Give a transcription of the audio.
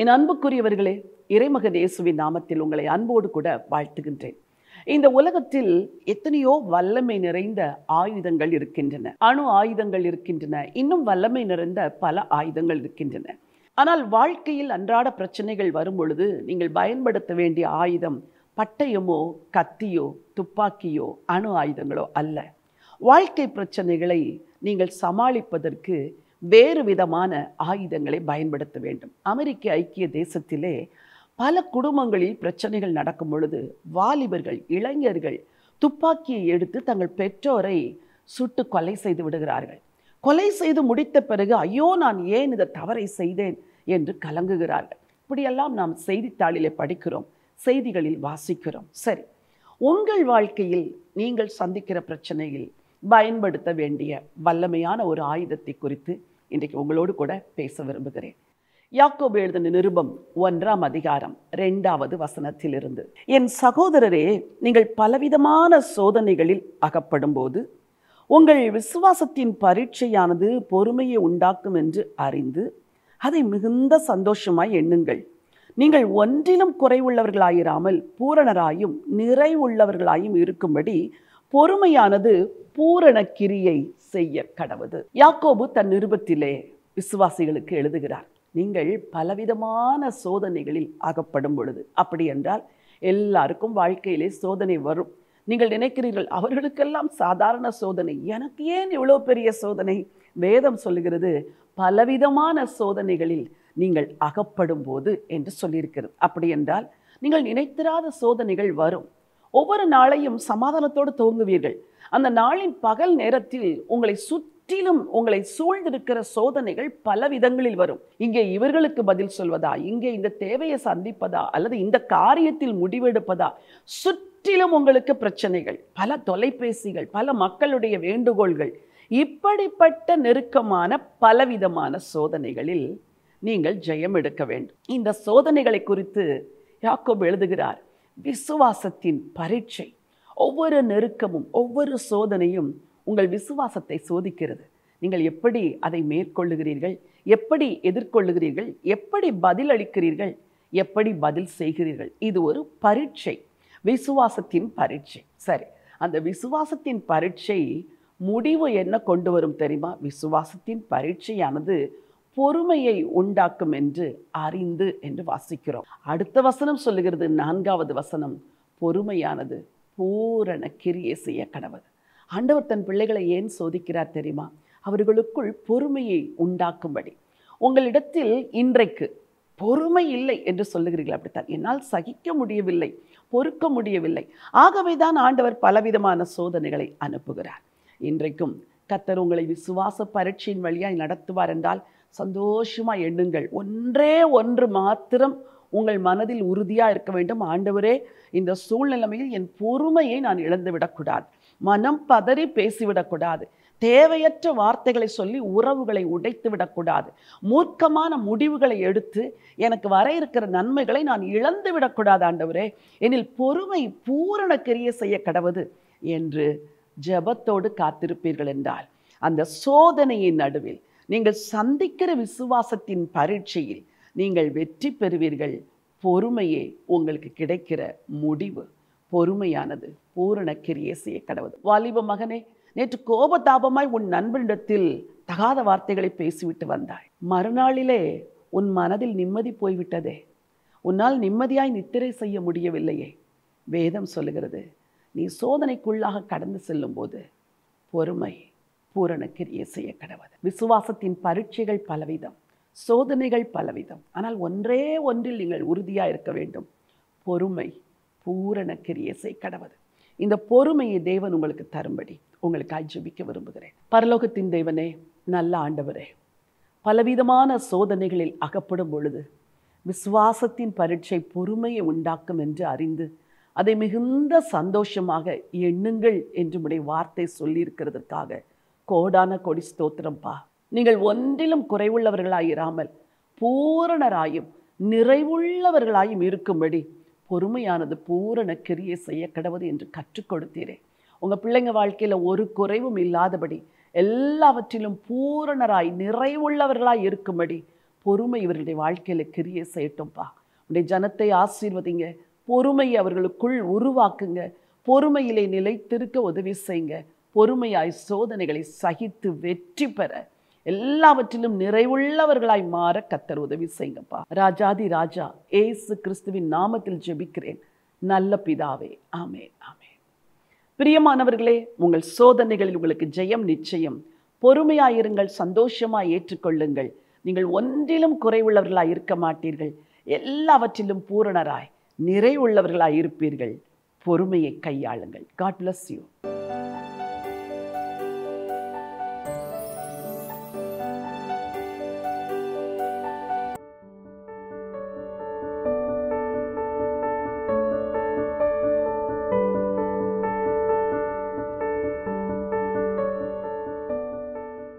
என் அன்புக்குரியவர்களே இறைமகன் இயேசுவின் நாமத்தில் உங்களை அன்போடு கூட வாழ்த்துகின்றேன் இந்த உலகத்தில் எத்தனையோ வல்லமை நிறைந்த ஆயுதங்கள் இருக்கின்றன அணு ஆயுதங்கள் இருக்கின்றன இன்னும் வல்லமை நிறைந்த பல ஆயுதங்கள் இருக்கின்றன ஆனால் வாழ்க்கையில் அன்றாட பிரச்சனைகள் வரும் பொழுது நீங்கள் பயன்படுத்த வேண்டிய ஆயுதம் பட்டயமோ கத்தியோ துப்பாக்கியோ அணு ஆயுதங்களோ அல்ல வாழ்க்கை பிரச்சனைகளை நீங்கள் சமாளிப்பதற்கு வேறு விதமான ஆயுதங்களை பயன்படுத்த வேண்டும் அமெரிக்க ஐக்கிய தேசத்திலே பல குடும்பங்களில் பிரச்சனைகள் நடக்கும் பொழுது வாலிபர்கள் இளைஞர்கள் துப்பாக்கியை எடுத்து தங்கள் பெற்றோரை சுட்டு கொலை செய்து விடுகிறார்கள் கொலை செய்து முடித்த பிறகு ஐயோ நான் ஏன் இதை தவறை செய்தேன் என்று கலங்குகிறார்கள் இப்படியெல்லாம் நாம் செய்தித்தாளிலே படிக்கிறோம் செய்திகளில் வாசிக்கிறோம் சரி உங்கள் வாழ்க்கையில் நீங்கள் சந்திக்கிற பிரச்சனையில் பயன்படுத்த வேண்டிய வல்லமையான ஒரு ஆயுதத்தை குறித்து இன்றைக்கு உங்களோடு கூட பேச விரும்புகிறேன் யாக்கோபு எழுதின நிருபம் ஒன்றாம் அதிகாரம் ரெண்டாவது வசனத்திலிருந்து என் சகோதரரே நீங்கள் பலவிதமான சோதனைகளில் அகப்படும் போது உங்கள் விசுவாசத்தின் பரீட்சையானது பொறுமையை உண்டாக்கும் என்று அறிந்து அதை மிகுந்த சந்தோஷமாய் எண்ணுங்கள் நீங்கள் ஒன்றிலும் குறைவுள்ளவர்களாயிராமல் பூரணராயும் நிறைவுள்ளவர்களாயும் இருக்கும்படி பொறுமையானது பூரண கிரியை செய்ய கடவுது யாக்கோபு தன் நிருபத்திலே விசுவாசிகளுக்கு எழுதுகிறார் நீங்கள் பலவிதமான சோதனைகளில் அகப்படும் பொழுது அப்படி என்றால் எல்லாருக்கும் வாழ்க்கையிலே சோதனை வரும் நீங்கள் நினைக்கிறீர்கள் அவர்களுக்கெல்லாம் சாதாரண சோதனை எனக்கு ஏன் இவ்வளோ பெரிய சோதனை வேதம் சொல்லுகிறது பலவிதமான சோதனைகளில் நீங்கள் அகப்படும் போது என்று சொல்லியிருக்கிறது அப்படி என்றால் நீங்கள் நினைத்திராத சோதனைகள் வரும் ஒவ்வொரு நாளையும் சமாதானத்தோடு துவங்குவீர்கள் அந்த நாளின் பகல் நேரத்தில் உங்களை சுற்றிலும் உங்களை சூழ்ந்திருக்கிற சோதனைகள் பல விதங்களில் வரும் இங்கே இவர்களுக்கு பதில் சொல்வதா இங்கே இந்த தேவையை சந்திப்பதா அல்லது இந்த காரியத்தில் முடிவெடுப்பதா சுற்றிலும் உங்களுக்கு பிரச்சனைகள் பல தொலைபேசிகள் பல மக்களுடைய வேண்டுகோள்கள் இப்படிப்பட்ட நெருக்கமான பலவிதமான சோதனைகளில் நீங்கள் ஜெயம் எடுக்க வேண்டும் இந்த சோதனைகளை குறித்து யாக்கோப் எழுதுகிறார் விசுவாசத்தின் பரீட்சை ஒவ்வொரு நெருக்கமும் ஒவ்வொரு சோதனையும் உங்கள் விசுவாசத்தை சோதிக்கிறது நீங்கள் எப்படி அதை மேற்கொள்ளுகிறீர்கள் எப்படி எதிர்கொள்ளுகிறீர்கள் எப்படி பதில் அளிக்கிறீர்கள் எப்படி பதில் செய்கிறீர்கள் இது ஒரு பரீட்சை விசுவாசத்தின் பரீட்சை சரி அந்த விசுவாசத்தின் பரீட்சை முடிவு என்ன கொண்டு வரும் தெரியுமா விசுவாசத்தின் பரீட்சையானது பொறுமையை உண்டாக்கும் என்று அறிந்து என்று வாசிக்கிறோம் அடுத்த வசனம் சொல்லுகிறது நான்காவது வசனம் பொறுமையானது பூரண கிரியை செய்ய கணவர் ஆண்டவர் தன் பிள்ளைகளை ஏன் சோதிக்கிறார் தெரியுமா அவர்களுக்குள் பொறுமையை உண்டாக்கும்படி உங்களிடத்தில் இன்றைக்கு பொறுமை இல்லை என்று சொல்லுகிறீர்கள் அப்படித்தான் என்னால் சகிக்க முடியவில்லை பொறுக்க முடியவில்லை ஆகவே தான் ஆண்டவர் பலவிதமான சோதனைகளை அனுப்புகிறார் இன்றைக்கும் கத்தர் உங்களை விசுவாச பரீட்சையின் வழியாய் நடத்துவார் என்றால் சந்தோஷமாக எண்ணுங்கள் ஒன்றே ஒன்று மாத்திரம் உங்கள் மனதில் உறுதியாக இருக்க வேண்டும் ஆண்டவரே இந்த சூழ்நிலைமையில் என் பொறுமையை நான் இழந்து விடக்கூடாது மனம் பதறி பேசிவிடக்கூடாது தேவையற்ற வார்த்தைகளை சொல்லி உறவுகளை உடைத்து விடக்கூடாது மூர்க்கமான முடிவுகளை எடுத்து எனக்கு வர இருக்கிற நன்மைகளை நான் இழந்து விடக்கூடாது ஆண்டவரே எனில் பொறுமை பூரண கிரிய செய்ய கடவுது என்று ஜபத்தோடு காத்திருப்பீர்கள் என்றால் அந்த சோதனையின் நடுவில் நீங்கள் சந்திக்கிற விசுவாசத்தின் பரீட்சையில் நீங்கள் வெற்றி பெறுவீர்கள் பொறுமையே உங்களுக்கு கிடைக்கிற முடிவு பொறுமையானது பூரண கிரியை செய்ய கடவுள் வாலிப மகனே நேற்று கோபதாபமாய் உன் நண்பனிடத்தில் தகாத வார்த்தைகளை பேசிவிட்டு வந்தாய் மறுநாளிலே உன் மனதில் நிம்மதி போய்விட்டதே உன்னால் நிம்மதியாய் நித்திரை செய்ய முடியவில்லையே வேதம் சொல்லுகிறது நீ சோதனைக்குள்ளாக கடந்து செல்லும்போது பொறுமை பூரண கிரியை செய்ய கடவுள் விசுவாசத்தின் பரீட்சைகள் பலவிதம் சோதனைகள் பலவிதம் ஆனால் ஒன்றே ஒன்றில் நீங்கள் உறுதியாக இருக்க வேண்டும் பொறுமை பூரண கிரியை செய் கடவுள் இந்த பொறுமையை தேவன் உங்களுக்கு தரும்படி உங்களுக்கு ஜெபிக்க விரும்புகிறேன் பரலோகத்தின் தேவனே நல்ல ஆண்டவரே பலவிதமான சோதனைகளில் அகப்படும் பொழுது விசுவாசத்தின் பரீட்சை பொறுமையை உண்டாக்கும் என்று அறிந்து அதை மிகுந்த சந்தோஷமாக எண்ணுங்கள் என்று உடைய வார்த்தை சொல்லியிருக்கிறதற்காக கோடான கொடி ஸ்தோத்திரம்ப்பா நீங்கள் ஒன்றிலும் குறைவுள்ளவர்களாயிராமல் பூரணராயும் நிறைவுள்ளவர்களாயும் இருக்கும்படி பொறுமையானது பூரண கிரியை செய்ய கிடவது என்று கற்றுக் கொடுத்தீரே உங்கள் பிள்ளைங்க வாழ்க்கையில் ஒரு குறைவும் இல்லாதபடி எல்லாவற்றிலும் பூரணராய் நிறைவுள்ளவர்களாய் இருக்கும்படி பொறுமை இவர்களுடைய வாழ்க்கையில் கிரியை செய்யட்டும்ப்பா உடைய ஜனத்தை ஆசீர்வதிங்க பொறுமையை அவர்களுக்குள் உருவாக்குங்க பொறுமையிலே நிலைத்திருக்க உதவி செய்யுங்க பொறுமையாய் சோதனைகளை சகித்து வெற்றி பெற எல்லாவற்றிலும் நிறைவுள்ளவர்களாய் மாற கத்தர் உதவி செய்யுங்கப்பா ராஜாதி ராஜா ஏசு கிறிஸ்துவின் நாமத்தில் ஜெபிக்கிறேன் நல்ல பிதாவே ஆமே ஆமே பிரியமானவர்களே உங்கள் சோதனைகளில் உங்களுக்கு ஜெயம் நிச்சயம் பொறுமையாயிருங்கள் சந்தோஷமாக ஏற்றுக்கொள்ளுங்கள் நீங்கள் ஒன்றிலும் குறைவுள்ளவர்களாய் இருக்க மாட்டீர்கள் எல்லாவற்றிலும் பூரணராய் நிறைவுள்ளவர்களாய் இருப்பீர்கள் பொறுமையை கையாளுங்கள் காட் பிளஸ் யூ